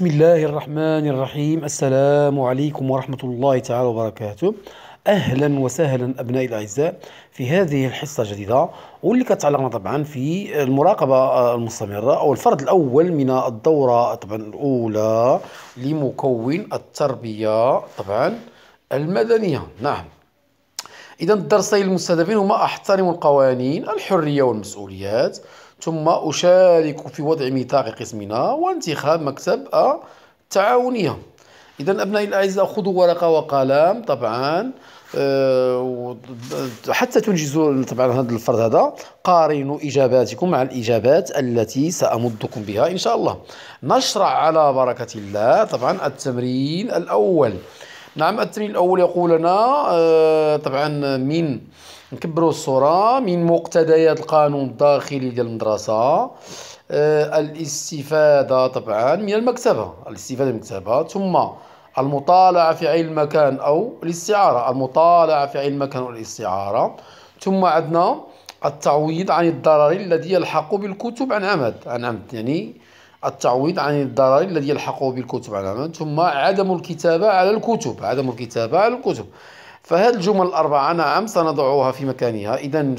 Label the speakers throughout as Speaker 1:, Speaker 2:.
Speaker 1: بسم الله الرحمن الرحيم السلام عليكم ورحمة الله تعالى وبركاته اهلا وسهلا ابنائي الاعزاء في هذه الحصه الجديده واللي كتعلقنا طبعا في المراقبه المستمره او الفرد الاول من الدوره طبعا الاولى لمكون التربيه طبعا المدنيه نعم اذا الدرسين المستهدفين هما احترم القوانين الحريه والمسؤوليات ثم أشارك في وضع ميثاق قسمنا وانتخاب مكتب التعاونية آه، إذا أبنائي الأعزاء خذوا ورقة وقلم طبعا آه، حتى تنجزوا طبعا هذا الفرض هذا قارنوا اجاباتكم مع الاجابات التي سامدكم بها ان شاء الله نشرع على بركه الله طبعا التمرين الاول نعم التمرين الاول يقول لنا آه طبعا من نكبروا الصوره من مقتضيات القانون الداخلي ديال المدرسه آه الاستفاده طبعا من المكتبه الاستفاده من المكتبه ثم المطالعه في عين المكان او الاستعاره المطالعه في عين المكان والاستعاره ثم عندنا التعويض عن الضرر الذي يلحق بالكتب عن عمد عن عمد يعني التعويض عن الضرر الذي يلحقه بالكتب على ثم عدم الكتابة على الكتب عدم الكتابة على الكتب فهذه الجمل الأربعة نعم سنضعها في مكانها إذا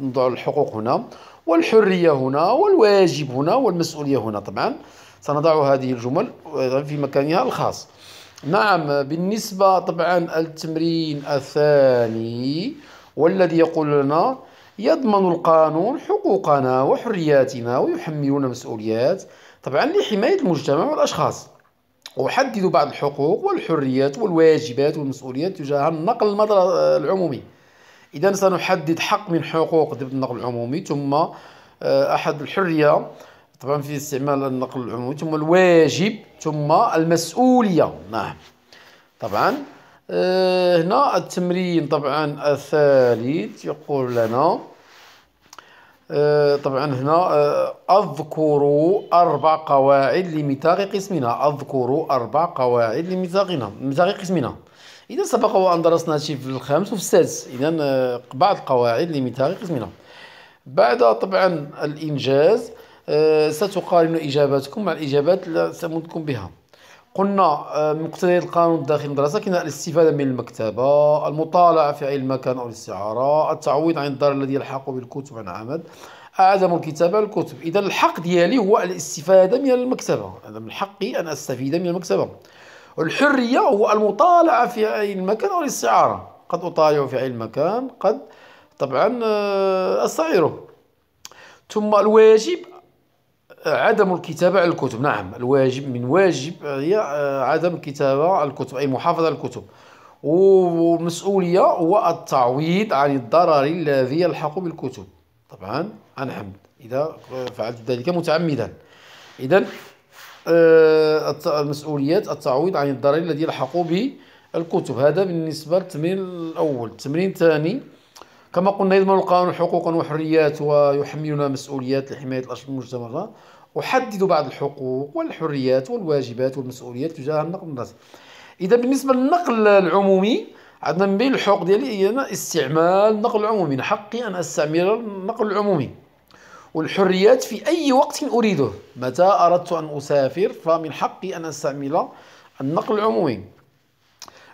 Speaker 1: نضع الحقوق هنا والحرية هنا والواجب هنا والمسؤولية هنا طبعا سنضع هذه الجمل في مكانها الخاص نعم بالنسبة طبعا التمرين الثاني والذي يقول لنا يضمن القانون حقوقنا وحرياتنا ويحملنا مسؤوليات طبعا لحماية المجتمع والأشخاص أحدد بعض الحقوق والحريات والواجبات والمسؤوليات تجاه النقل المدر العمومي إذا سنحدد حق من حقوق ضد النقل العمومي ثم آه، أحد الحرية طبعا في استعمال النقل العمومي ثم الواجب ثم المسؤولية نعم طبعا آه، هنا التمرين طبعا الثالث يقول لنا آه، طبعا هنا آه، أذكر أربع قواعد لميثاق قسمنا أذكر أربع قواعد لميثاقنا ميثاق قسمنا إذا سبق وأن درسنا هادشي في الخامس وفي السادس إذا آه، بعض القواعد لميثاق قسمنا بعد طبعا الإنجاز ستقارن إجاباتكم مع الإجابات التي سأمدكم بها قلنا آه، مقتضيات القانون داخل المدرسة كاين الاستفادة من المكتبة المطالعة في أي مكان أو الاستعارة التعويض عن الضرر الذي يلحق بالكتب عن عمد عدم الكتابة الكتب إذا الحق ديالي هو الاستفادة من المكتبة أنا من حقي أن أستفيد من المكتبة الحرية هو المطالعة في أي مكان أو الاستعارة قد أطالع في أي مكان قد طبعا آه، أستعيره ثم الواجب عدم الكتابة على الكتب نعم الواجب من واجب هي آه، عدم كتابة الكتب أي محافظة على الكتب والمسؤولية هو التعويض عن الضرر الذي يلحق بالكتب طبعا عن حمد إذا آه، فعلت ذلك متعمدا إذا آه، المسؤوليات التعويض عن الضرر الذي يلحق بالكتب هذا بالنسبة للتمرين الأول التمرين الثاني كما قلنا يضمن القانون حقوقا وحريات ويحملنا مسؤوليات لحماية الأشخاص المستمرة أحدد بعض الحقوق والحريات والواجبات والمسؤوليات تجاه النقل الرسمي إذا بالنسبة للنقل العمومي عندنا من بين الحقوق ديالي هي استعمال النقل العمومي من حقي أن أستعمل النقل العمومي والحريات في أي وقت أريده متى أردت أن أسافر فمن حقي أن أستعمل النقل العمومي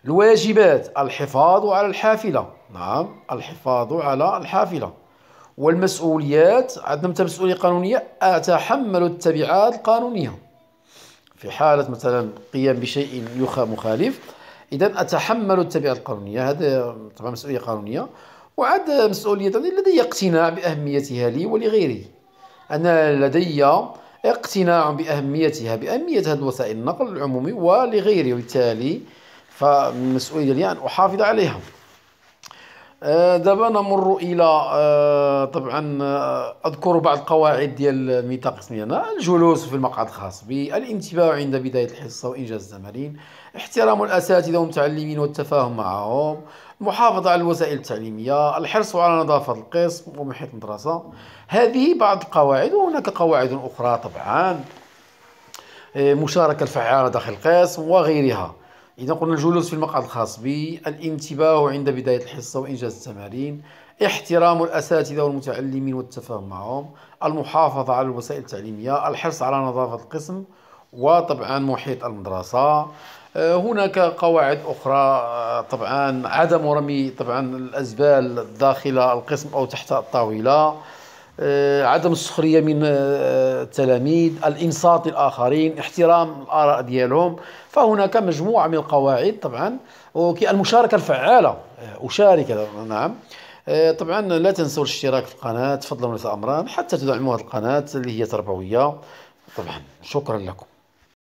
Speaker 1: الواجبات الحفاظ على الحافلة نعم الحفاظ على الحافلة والمسؤوليات عندنا مسؤولية قانونية أتحمل التبعات القانونية في حالة مثلا قيام بشيء مخالف إذا أتحمل التبعات القانونية هذا طبعا مسؤولية قانونية وعد مسؤولية يعني لدي اقتناع بأهميتها لي ولغيري أنا لدي اقتناع بأهميتها بأهمية هذه وسائل النقل العمومي ولغيري وبالتالي فمن المسؤولية لي أن أحافظ عليها آه، دابا نمر الى آه، طبعا آه، اذكر بعض القواعد ديال ميثاق سميانا الجلوس في المقعد الخاص بالانتباه عند بدايه الحصه وانجاز التمارين احترام الاساتذه والمتعلمين والتفاهم معهم المحافظه على الوسائل التعليميه الحرص على نظافه القسم ومحيط المدرسه هذه بعض القواعد وهناك قواعد اخرى طبعا مشاركه الفعاله داخل القسم وغيرها إذا قلنا الجلوس في المقعد الخاص بي الانتباه عند بداية الحصة وإنجاز التمارين احترام الأساتذة والمتعلمين والتفاهم معهم المحافظة على الوسائل التعليمية الحرص على نظافة القسم وطبعا محيط المدرسة آه، هناك قواعد أخرى آه، طبعا عدم رمي طبعا الأزبال داخل القسم أو تحت الطاولة آه، عدم السخريه من آه، التلاميذ الانصات للاخرين احترام الاراء ديالهم فهناك مجموعه من القواعد طبعا المشاركه الفعاله آه، اشارك نعم طبعا لا تنسوا الاشتراك في القناه فضلا من امران حتى تدعموا هذه القناه اللي هي تربويه طبعا شكرا لكم